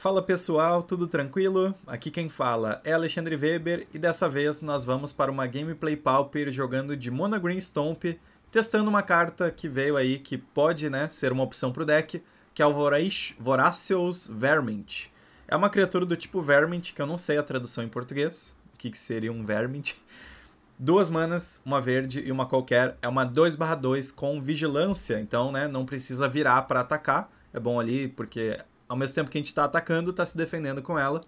Fala pessoal, tudo tranquilo? Aqui quem fala é Alexandre Weber e dessa vez nós vamos para uma gameplay pauper jogando de Mona Green Stomp, testando uma carta que veio aí que pode né, ser uma opção para o deck, que é o Voracious Vermint. É uma criatura do tipo Vermint, que eu não sei a tradução em português, o que, que seria um Vermint. Duas manas, uma verde e uma qualquer, é uma 2/2 com vigilância, então né, não precisa virar para atacar, é bom ali porque ao mesmo tempo que a gente está atacando, está se defendendo com ela.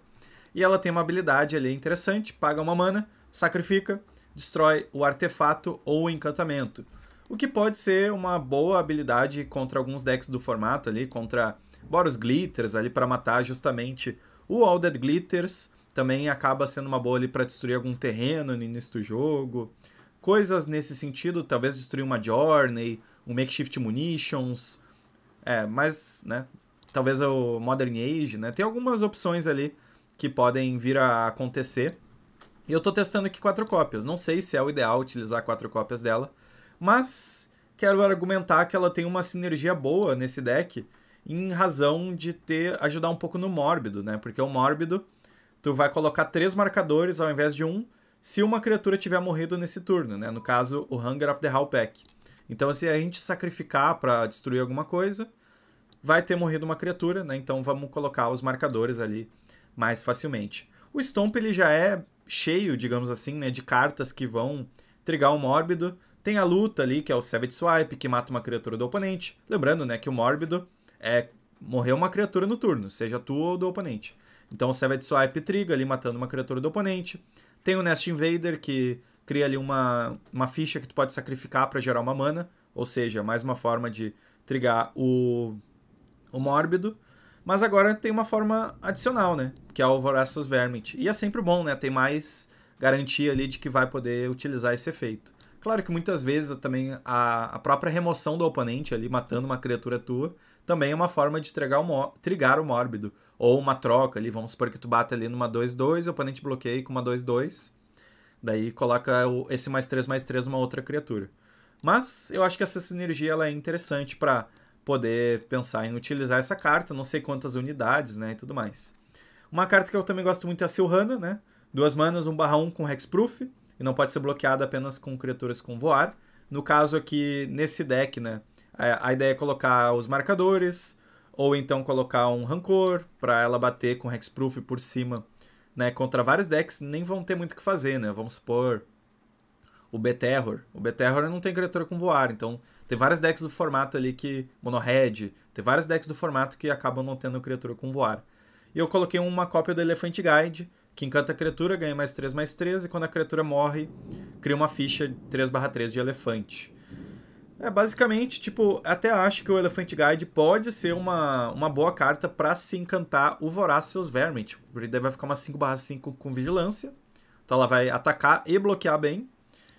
E ela tem uma habilidade ali interessante, paga uma mana, sacrifica, destrói o artefato ou o encantamento. O que pode ser uma boa habilidade contra alguns decks do formato ali, contra Boros Glitters ali para matar justamente o All Dead Glitters. Também acaba sendo uma boa ali para destruir algum terreno no início do jogo. Coisas nesse sentido, talvez destruir uma Journey, um Makeshift Munitions, é, mas, né, talvez é o Modern Age, né? Tem algumas opções ali que podem vir a acontecer. E eu estou testando aqui quatro cópias. Não sei se é o ideal utilizar quatro cópias dela, mas quero argumentar que ela tem uma sinergia boa nesse deck em razão de ter ajudar um pouco no mórbido, né? Porque o mórbido tu vai colocar três marcadores ao invés de um se uma criatura tiver morrido nesse turno, né? No caso, o Hunger of the Hall Pack. Então, se assim, a gente sacrificar para destruir alguma coisa, vai ter morrido uma criatura, né? Então vamos colocar os marcadores ali mais facilmente. O Stomp ele já é cheio, digamos assim, né, de cartas que vão trigar o Mórbido. Tem a luta ali, que é o Savage Swipe, que mata uma criatura do oponente. Lembrando, né, que o Mórbido é morrer uma criatura no turno, seja tua ou do oponente. Então o Savage Swipe triga ali, matando uma criatura do oponente. Tem o Nest Invader, que cria ali uma, uma ficha que tu pode sacrificar para gerar uma mana, ou seja, mais uma forma de trigar o o Mórbido, mas agora tem uma forma adicional, né? Que é o Vorassus Vermint. E é sempre bom, né? Tem mais garantia ali de que vai poder utilizar esse efeito. Claro que muitas vezes também a, a própria remoção do oponente ali, matando uma criatura tua, também é uma forma de o trigar o mórbido. Ou uma troca ali, vamos supor que tu bate ali numa 2-2, o oponente bloqueia com uma 2-2. Daí coloca esse mais 3, mais 3 numa outra criatura. Mas eu acho que essa sinergia ela é interessante para poder pensar em utilizar essa carta, não sei quantas unidades, né, e tudo mais. Uma carta que eu também gosto muito é a Silhana, né? Duas manas, 1 barra 1 com Hexproof, e não pode ser bloqueada apenas com criaturas com voar. No caso aqui, nesse deck, né, a ideia é colocar os marcadores, ou então colocar um Rancor para ela bater com Hexproof por cima, né? Contra vários decks nem vão ter muito o que fazer, né? Vamos supor, o B-Terror. O B-Terror não tem criatura com voar, então tem várias decks do formato ali que. Monohead, tem várias decks do formato que acabam não tendo criatura com voar. E eu coloquei uma cópia do Elephant Guide, que encanta a criatura, ganha mais 3, mais 3, e quando a criatura morre, cria uma ficha 3/3 de elefante. É, basicamente, tipo, até acho que o Elephant Guide pode ser uma, uma boa carta para se encantar o seus Vermin. Tipo, ele vai ficar uma 5/5 com vigilância. Então ela vai atacar e bloquear bem.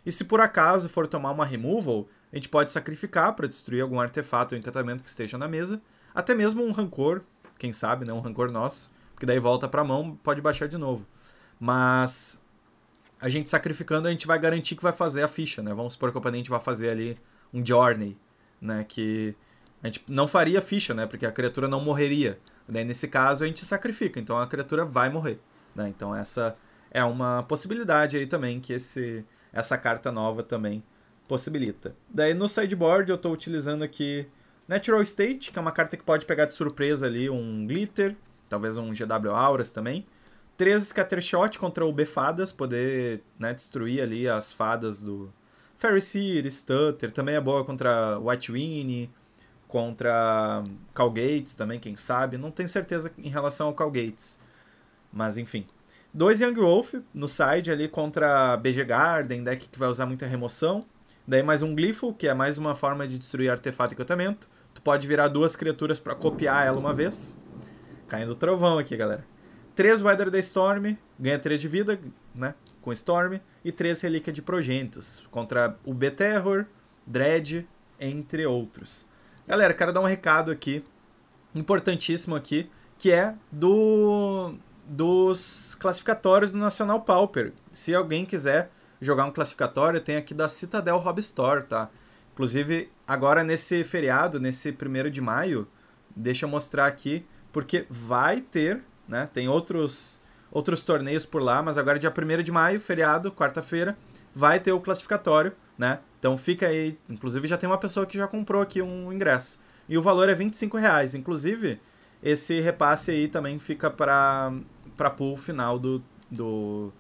E se por acaso for tomar uma removal, a gente pode sacrificar para destruir algum artefato ou encantamento que esteja na mesa. Até mesmo um rancor, quem sabe, né? Um rancor nosso, porque daí volta para a mão, pode baixar de novo. Mas a gente sacrificando, a gente vai garantir que vai fazer a ficha, né? Vamos supor que o oponente vai fazer ali um Journey, né? Que a gente não faria a ficha, né? Porque a criatura não morreria. Daí, nesse caso, a gente sacrifica, então a criatura vai morrer. Né? Então essa é uma possibilidade aí também que esse essa carta nova também possibilita. Daí no sideboard eu estou utilizando aqui Natural State, que é uma carta que pode pegar de surpresa ali um Glitter, talvez um GW Auras também. 3 Scatter Shot contra o Befadas, poder né, destruir ali as fadas do Fairy Seer, Stutter, também é boa contra White Winnie, contra Cal Gates também, quem sabe. Não tenho certeza em relação ao Cal Gates, mas enfim. Dois Young Wolf no side ali contra BG Garden, deck né, que vai usar muita remoção. Daí mais um Glifo, que é mais uma forma de destruir artefato e encantamento. Tu pode virar duas criaturas para copiar ela uma vez. Caindo trovão aqui, galera. Três Weather the Storm, ganha 3 de vida, né? Com Storm. E três Relíquia de Progenitus, contra o B-Terror, Dread, entre outros. Galera, quero dar um recado aqui, importantíssimo aqui, que é do dos classificatórios do Nacional Pauper. Se alguém quiser jogar um classificatório, tem aqui da Citadel Hobby Store, tá? Inclusive, agora nesse feriado, nesse primeiro de maio, deixa eu mostrar aqui, porque vai ter, né? Tem outros outros torneios por lá, mas agora é dia 1 de maio, feriado, quarta-feira, vai ter o classificatório, né? Então fica aí, inclusive já tem uma pessoa que já comprou aqui um ingresso. E o valor é 25 reais, inclusive esse repasse aí também fica para para pool final do, do,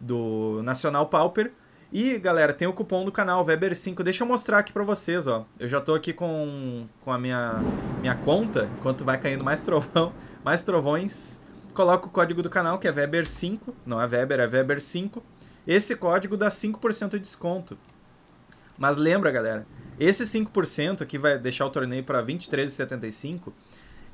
do Nacional Pauper. E, galera, tem o cupom do canal Weber5. Deixa eu mostrar aqui para vocês, ó. Eu já tô aqui com, com a minha, minha conta, enquanto vai caindo mais trovão, mais trovões. Coloca o código do canal, que é Weber5. Não é Weber, é Weber5. Esse código dá 5% de desconto. Mas lembra, galera, esse 5% aqui vai deixar o torneio para 23,75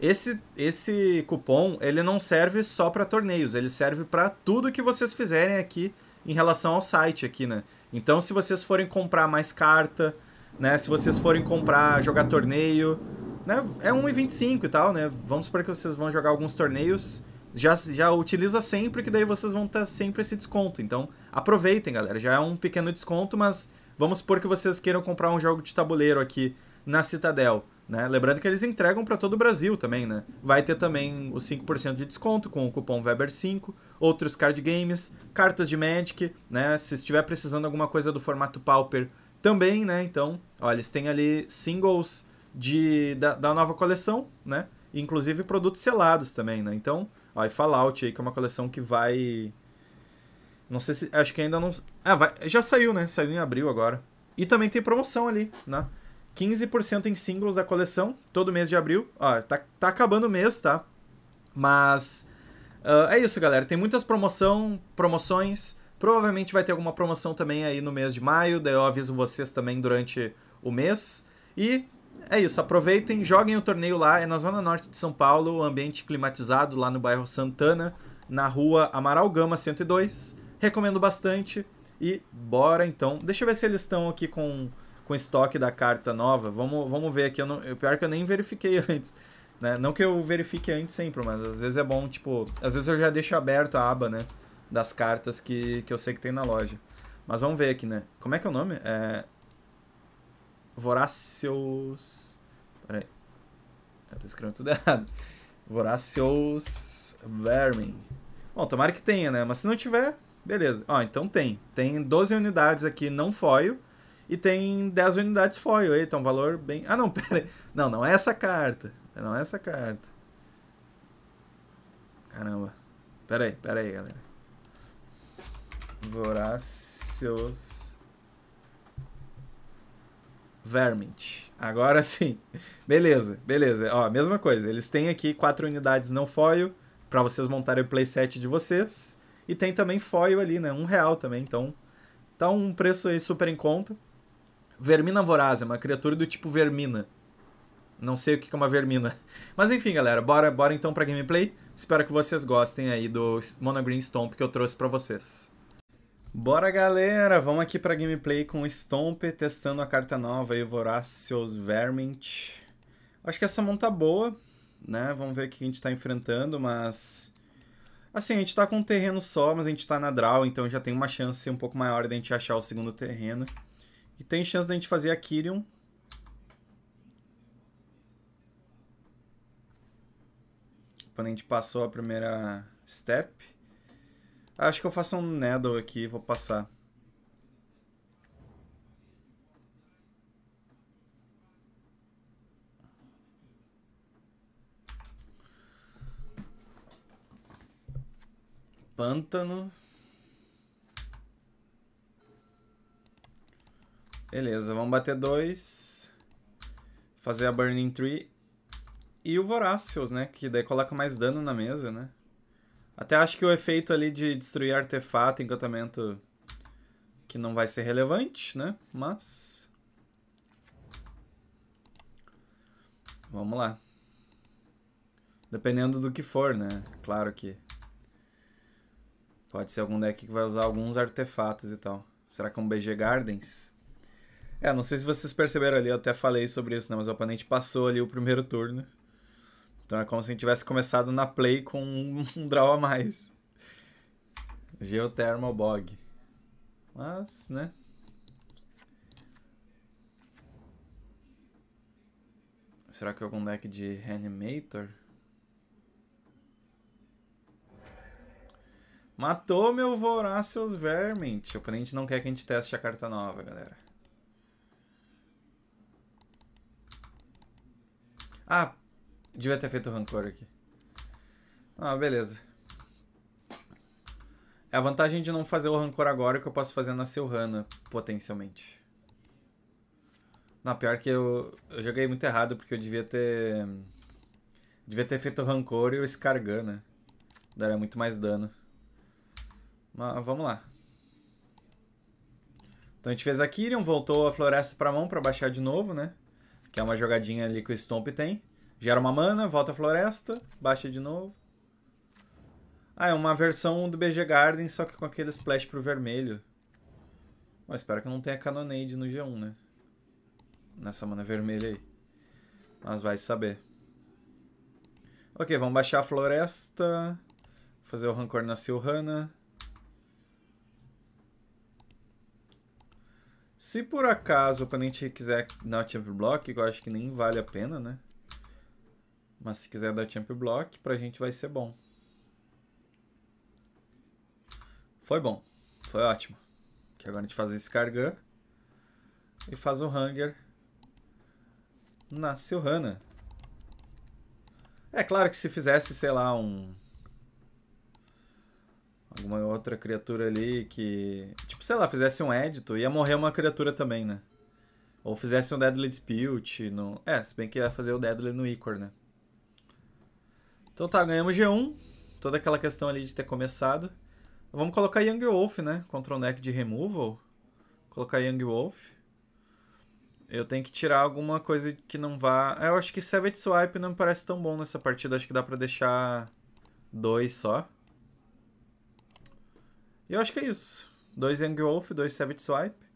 esse, esse cupom ele não serve só para torneios, ele serve para tudo que vocês fizerem aqui em relação ao site aqui, né? Então, se vocês forem comprar mais carta, né? Se vocês forem comprar, jogar torneio, né? É 1,25 e tal, né? Vamos supor que vocês vão jogar alguns torneios. Já, já utiliza sempre, que daí vocês vão ter sempre esse desconto. Então, aproveitem, galera. Já é um pequeno desconto, mas vamos supor que vocês queiram comprar um jogo de tabuleiro aqui na Citadel. Né? Lembrando que eles entregam para todo o Brasil também, né? Vai ter também os 5% de desconto com o cupom Weber5, outros card games, cartas de Magic, né? Se estiver precisando alguma coisa do formato Pauper também, né? Então, olha eles têm ali singles de, da, da nova coleção, né? Inclusive produtos selados também, né? Então, ó, Fallout aí, que é uma coleção que vai... Não sei se... Acho que ainda não... Ah, vai, já saiu, né? Saiu em abril agora. E também tem promoção ali, né? 15% em singles da coleção, todo mês de abril. Ó, tá, tá acabando o mês, tá? Mas uh, é isso, galera. Tem muitas promoção, promoções. Provavelmente vai ter alguma promoção também aí no mês de maio. Daí eu aviso vocês também durante o mês. E é isso. Aproveitem, joguem o torneio lá. É na Zona Norte de São Paulo, ambiente climatizado, lá no bairro Santana, na rua Amaral Gama 102. Recomendo bastante. E bora então. Deixa eu ver se eles estão aqui com com estoque da carta nova. Vamos, vamos ver aqui. Eu não, pior que eu nem verifiquei antes. Né? Não que eu verifique antes sempre, mas às vezes é bom, tipo. Às vezes eu já deixo aberto a aba, né? Das cartas que, que eu sei que tem na loja. Mas vamos ver aqui, né? Como é que é o nome? É. Voracios. Peraí. Eu tô escrevendo tudo errado. Voracios Vermin. Bom, tomara que tenha, né? Mas se não tiver, beleza. Ó, então tem. Tem 12 unidades aqui não foil e tem 10 unidades foil aí, um valor bem... Ah, não, pera aí. Não, não é essa carta. Não é essa carta. Caramba. Pera aí, pera aí, galera. Voracios... Vermint. Agora sim. Beleza, beleza. Ó, mesma coisa. Eles têm aqui quatro unidades não foil para vocês montarem o playset de vocês. E tem também foil ali, né? Um real também, então... Tá um preço aí super em conta. Vermina voraz, é uma criatura do tipo vermina. Não sei o que é uma vermina. Mas enfim, galera, bora, bora então pra gameplay. Espero que vocês gostem aí do Monogreen Stomp que eu trouxe pra vocês. Bora, galera! Vamos aqui pra gameplay com Stomp, testando a carta nova aí, Voracious Vermint. Acho que essa mão tá boa, né? Vamos ver o que a gente tá enfrentando, mas... Assim, a gente tá com um terreno só, mas a gente tá na draw, então já tem uma chance um pouco maior de a gente achar o segundo terreno. E tem chance da gente fazer a Kyrion. Quando a gente passou a primeira step. Acho que eu faço um Needle aqui, vou passar. Pântano. Beleza, vamos bater dois. Fazer a Burning Tree. E o Voracios, né? Que daí coloca mais dano na mesa, né? Até acho que o efeito ali de destruir artefato, encantamento, que não vai ser relevante, né? Mas... Vamos lá. Dependendo do que for, né? Claro que... Pode ser algum deck que vai usar alguns artefatos e tal. Será que é um BG Gardens? É, não sei se vocês perceberam ali, eu até falei sobre isso, né? Mas o oponente passou ali o primeiro turno. Então é como se a gente tivesse começado na play com um, draw a mais. Geothermal Bog. Mas, né? Será que é algum deck de Reanimator? Matou meu Voracious Vermin. O oponente não quer que a gente teste a carta nova, galera. Ah, devia ter feito o rancor aqui. Ah, beleza. É a vantagem de não fazer o rancor agora que eu posso fazer na Silhana, potencialmente. Na pior que eu, eu joguei muito errado, porque eu devia ter... Devia ter feito o rancor e o Escargana né? Daria muito mais dano. Mas vamos lá. Então a gente fez a Kyrian, voltou a floresta pra mão pra baixar de novo, né? Que é uma jogadinha ali que o Stomp tem. Gera uma mana, volta à floresta, baixa de novo. Ah, é uma versão do BG Garden, só que com aquele splash pro vermelho. Bom, espero que não tenha Cannonade no G1, né? Nessa mana vermelha aí. Mas vai saber. Ok, vamos baixar a floresta. Fazer o Rancor na Silhana. Se por acaso o oponente quiser dar champ block, eu acho que nem vale a pena, né? Mas se quiser dar champ block, pra gente vai ser bom. Foi bom. Foi ótimo. Que agora a gente faz o Scargan. E faz o Hunger. Na Silhana. É claro que se fizesse, sei lá, um alguma outra criatura ali que. Tipo, sei lá, fizesse um édito, ia morrer uma criatura também, né? Ou fizesse um Deadly Dispute. No... É, se bem que ia fazer o Deadly no Icor, né? Então tá, ganhamos G1. Toda aquela questão ali de ter começado. Vamos colocar Young Wolf, né? Control Neck de Removal. Colocar Young Wolf. Eu tenho que tirar alguma coisa que não vá... Eu acho que Savage Swipe não me parece tão bom nessa partida. Acho que dá pra deixar dois só. E eu acho que é isso. Dois Young Wolf, dois Savage Swipe.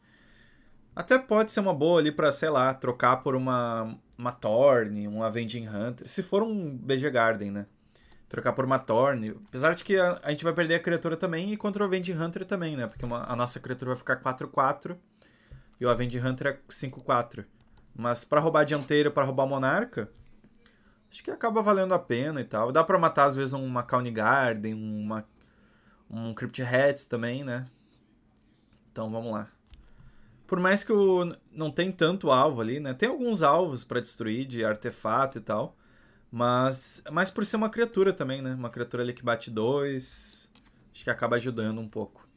Até pode ser uma boa ali pra, sei lá, trocar por uma, uma Thorn, um Avenging Hunter. Se for um BG Garden, né? Trocar por uma Thorn. Apesar de que a, a gente vai perder a criatura também e contra o Avenging Hunter também, né? Porque uma, a nossa criatura vai ficar 4-4 e o Avenging Hunter é 5-4. Mas para roubar dianteiro, para roubar monarca, acho que acaba valendo a pena e tal. Dá para matar às vezes uma County Garden, uma um Crypt Hats também, né? Então vamos lá. Por mais que o, não tem tanto alvo ali, né? Tem alguns alvos para destruir de artefato e tal. Mas, mas por ser uma criatura também, né? Uma criatura ali que bate dois. Acho que acaba ajudando um pouco.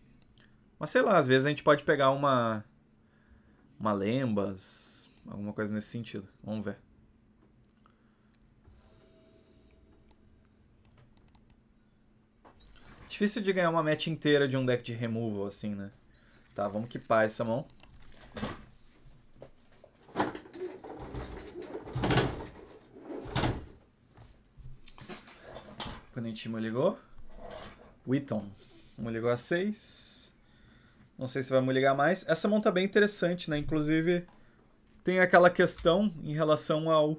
Mas sei lá, às vezes a gente pode pegar uma. Uma lembas. Alguma coisa nesse sentido. Vamos ver. Difícil de ganhar uma match inteira de um deck de removal, assim, né? Tá, vamos equipar essa mão. Quando a ligou. Witton. Ligou a 6. Não sei se vai ligar mais. Essa mão tá bem interessante, né? Inclusive, tem aquela questão em relação ao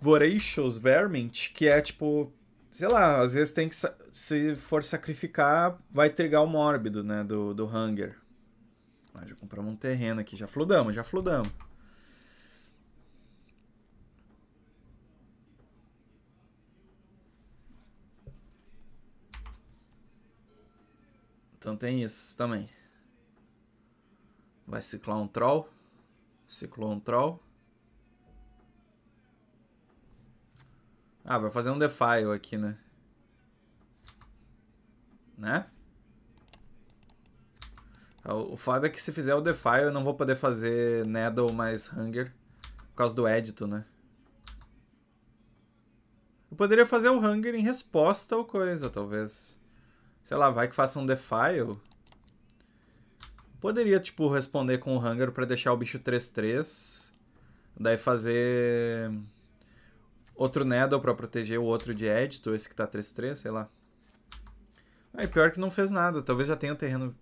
Voracious Vermint, que é tipo sei lá, às vezes tem que. Se for sacrificar, vai trigar o mórbido, né? Do, do Hunger. Ah, já compramos um terreno aqui. Já fludamos, já fludamos. Então tem isso também. Vai ciclar um troll. Ciclou um troll. Ah, vai fazer um defile aqui, né? Né? É, o foda é que se fizer o defile eu não vou poder fazer Needle mais Hunger por causa do edito, né? Eu poderia fazer o Hunger em resposta ou coisa, talvez. Sei lá, vai que faça um defile. Poderia, tipo, responder com o Hunger pra deixar o bicho 3-3. Daí fazer... Outro Needle pra proteger o outro de Edito, esse que tá 3-3, sei lá. Aí, ah, pior que não fez nada. Talvez já tenha o terreno...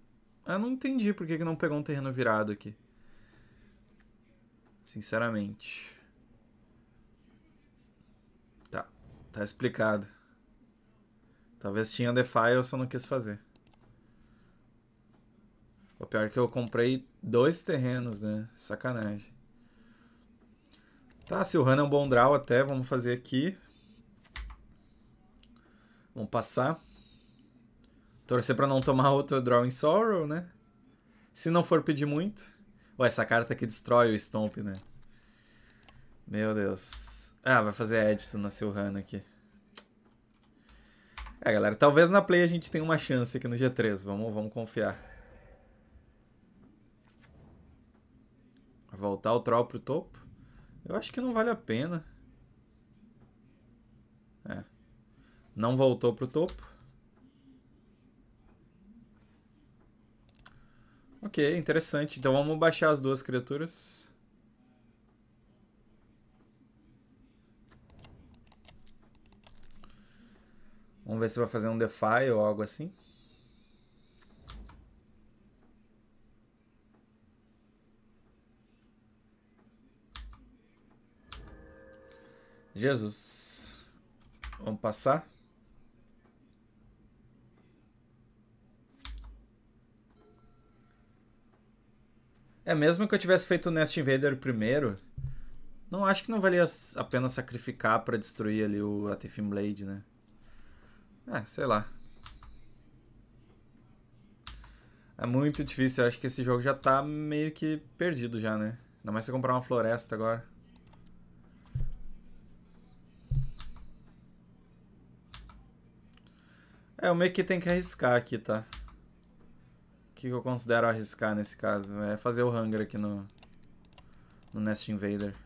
Ah, não entendi por que, que não pegou um terreno virado aqui. Sinceramente. Tá. Tá explicado. Talvez tinha Defy, eu só não quis fazer. O pior é que eu comprei dois terrenos, né? Sacanagem. Tá, se o Han é um bom draw até, vamos fazer aqui. Vamos passar. Torcer para não tomar outro draw em Sorrow, né? Se não for pedir muito. Ué, essa carta aqui destrói o Stomp, né? Meu Deus. Ah, vai fazer edito na Silhana aqui. É, galera, talvez na play a gente tenha uma chance aqui no G3. Vamos, vamos confiar. Voltar o troll pro topo. Eu acho que não vale a pena. É. Não voltou pro topo. Ok, interessante. Então vamos baixar as duas criaturas. Vamos ver se vai fazer um Defy ou algo assim. Jesus. Vamos passar? É mesmo que eu tivesse feito o Nest Invader primeiro, não acho que não valia a pena sacrificar para destruir ali o Atifim Blade, né? É, sei lá. É muito difícil, eu acho que esse jogo já tá meio que perdido já, né? Ainda mais se comprar uma floresta agora. É, eu meio que tem que arriscar aqui, tá? O que eu considero arriscar nesse caso? É fazer o Hunger aqui no, no Nest Invader.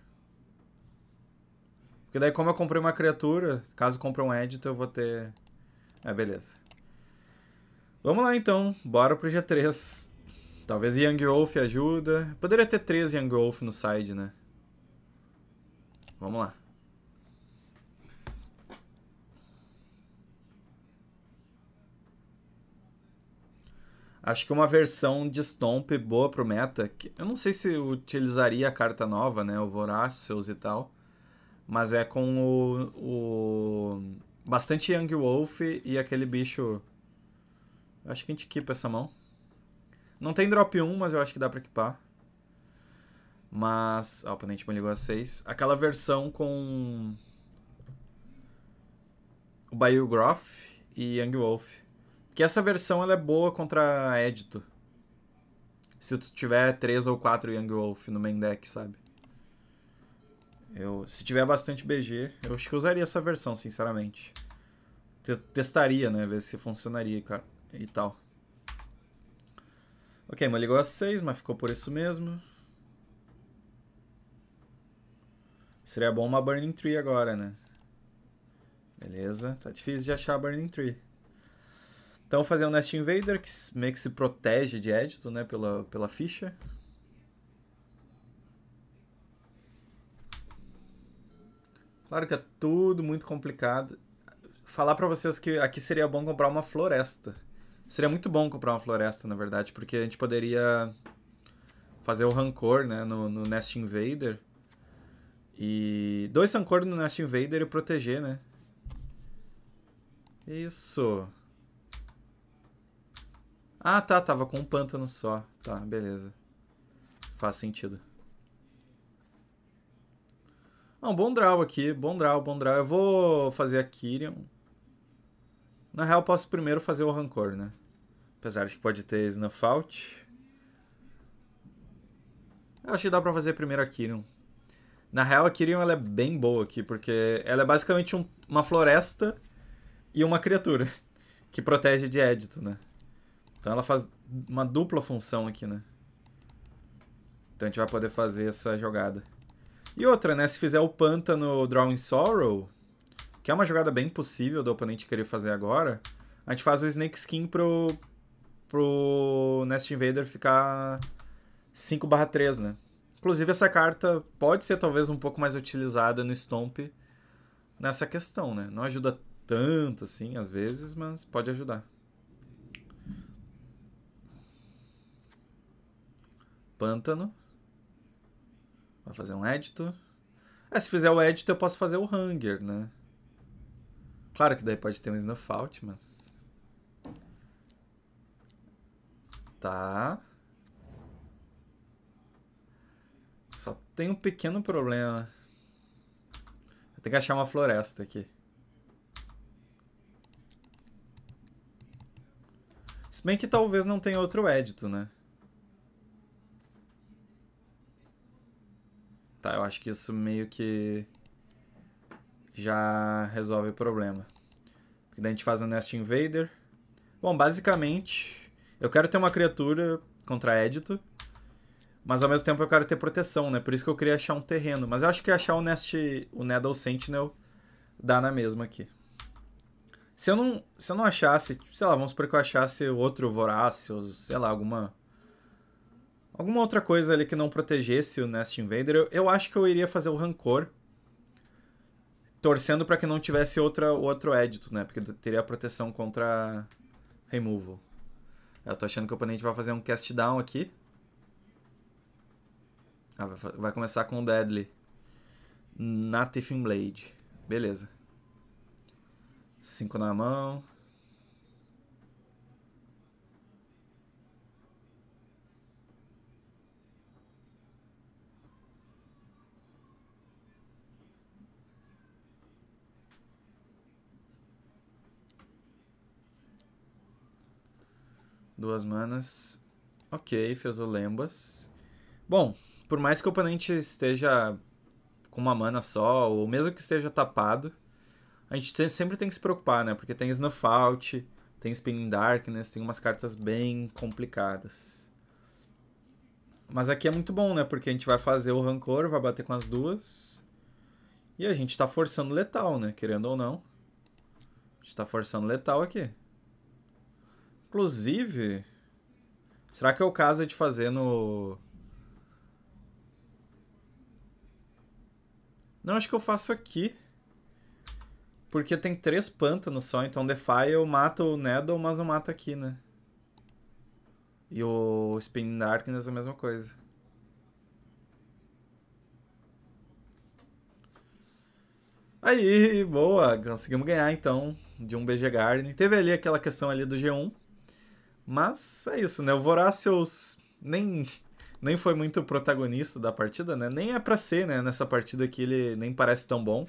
Porque daí como eu comprei uma criatura, caso compre um Edito, eu vou ter... É, beleza. Vamos lá então, bora pro G3. Talvez Young Wolf ajuda. Poderia ter três Young Wolf no side, né? Vamos lá. Acho que uma versão de Stomp boa pro meta. Que eu não sei se utilizaria a carta nova, né? O Voracious e tal. Mas é com o. o bastante Young Wolf e aquele bicho. Acho que a gente equipa essa mão. Não tem drop 1, mas eu acho que dá pra equipar. Mas. Ó, o oponente me ligou a 6. Aquela versão com. O Bayou Groff e Young Wolf. Que essa versão ela é boa contra Edito. Se tu tiver 3 ou 4 Young Wolf no main deck, sabe? Eu, se tiver bastante BG, eu acho que usaria essa versão, sinceramente. Testaria, né? Ver se funcionaria cara, e tal. Ok, mas ligou a 6, mas ficou por isso mesmo. Seria bom uma Burning Tree agora, né? Beleza, tá difícil de achar a Burning Tree. Então fazer um Nest Invader que meio que se protege de edito, né, pela, pela ficha. Claro que é tudo muito complicado. Falar para vocês que aqui seria bom comprar uma floresta. Seria muito bom comprar uma floresta, na verdade, porque a gente poderia fazer o rancor, né, no, no Nest Invader. E dois rancor no Nest Invader e proteger, né? Isso. Ah, tá, tava com um pântano só. Tá, beleza. Faz sentido. Ah, um bom draw aqui. Bom draw, bom draw. Eu vou fazer a Kyrian. Na real, posso primeiro fazer o Rancor, né? Apesar de que pode ter Snuff Out. Eu acho que dá pra fazer primeiro a Kyrian. Na real, a Kyrian ela é bem boa aqui, porque ela é basicamente um, uma floresta e uma criatura que protege de édito, né? Então ela faz uma dupla função aqui, né? Então a gente vai poder fazer essa jogada. E outra, né? Se fizer o pântano Drawing Sorrow, que é uma jogada bem possível do oponente querer fazer agora, a gente faz o Snake Skin pro, pro Nest Invader ficar 5 3, né? Inclusive essa carta pode ser talvez um pouco mais utilizada no Stomp nessa questão, né? Não ajuda tanto assim às vezes, mas pode ajudar. pântano. Vai fazer um edito. É, se fizer o edito, eu posso fazer o Hunger, né? Claro que daí pode ter um Snuff Out, mas... Tá. Só tem um pequeno problema. Eu tenho que achar uma floresta aqui. Se bem que talvez não tenha outro edito, né? Tá, eu acho que isso meio que já resolve o problema. Porque daí a gente faz o um Nest Invader. Bom, basicamente, eu quero ter uma criatura contra Edito, mas ao mesmo tempo eu quero ter proteção, né? Por isso que eu queria achar um terreno. Mas eu acho que achar o Nest, o Needle Sentinel dá na mesma aqui. Se eu não, se eu não achasse, sei lá, vamos supor que eu achasse outro vorácio sei lá, alguma alguma outra coisa ali que não protegesse o Nest Invader, eu, eu acho que eu iria fazer o Rancor, torcendo para que não tivesse outra, outro édito, né? Porque teria proteção contra removal. Eu tô achando que o oponente vai fazer um cast down aqui. Ah, vai, vai começar com o Deadly. Na Tiffin Blade. Beleza. Cinco na mão. Duas manas. Ok, fez o Lembas. Bom, por mais que o oponente esteja com uma mana só, ou mesmo que esteja tapado, a gente tem, sempre tem que se preocupar, né? Porque tem Snuff Out, tem Spinning Darkness, tem umas cartas bem complicadas. Mas aqui é muito bom, né? Porque a gente vai fazer o Rancor, vai bater com as duas. E a gente tá forçando letal, né? Querendo ou não. A gente tá forçando letal aqui. Inclusive, será que é o caso de fazer no. Não, acho que eu faço aqui. Porque tem três pântanos só, então Defy eu mato o Neddle, mas não mato aqui, né? E o Spin Darkness é a mesma coisa. Aí, boa! Conseguimos ganhar então de um BG Garden. Teve ali aquela questão ali do G1. Mas é isso, né? O Vorácios nem nem foi muito protagonista da partida, né? Nem é para ser, né? Nessa partida aqui ele nem parece tão bom,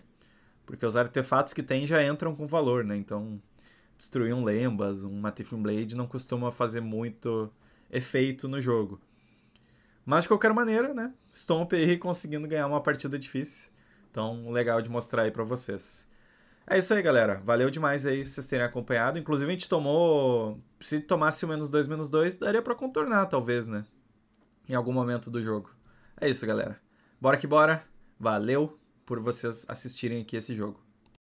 porque os artefatos que tem já entram com valor, né? Então, destruir um Lembas, um Matifin Blade não costuma fazer muito efeito no jogo. Mas de qualquer maneira, né? Stomp aí conseguindo ganhar uma partida difícil. Então, legal de mostrar aí para vocês. É isso aí, galera. Valeu demais aí vocês terem acompanhado. Inclusive, a gente tomou. Se tomasse o menos 2, menos 2, daria para contornar, talvez, né? Em algum momento do jogo. É isso, galera. Bora que bora. Valeu por vocês assistirem aqui esse jogo.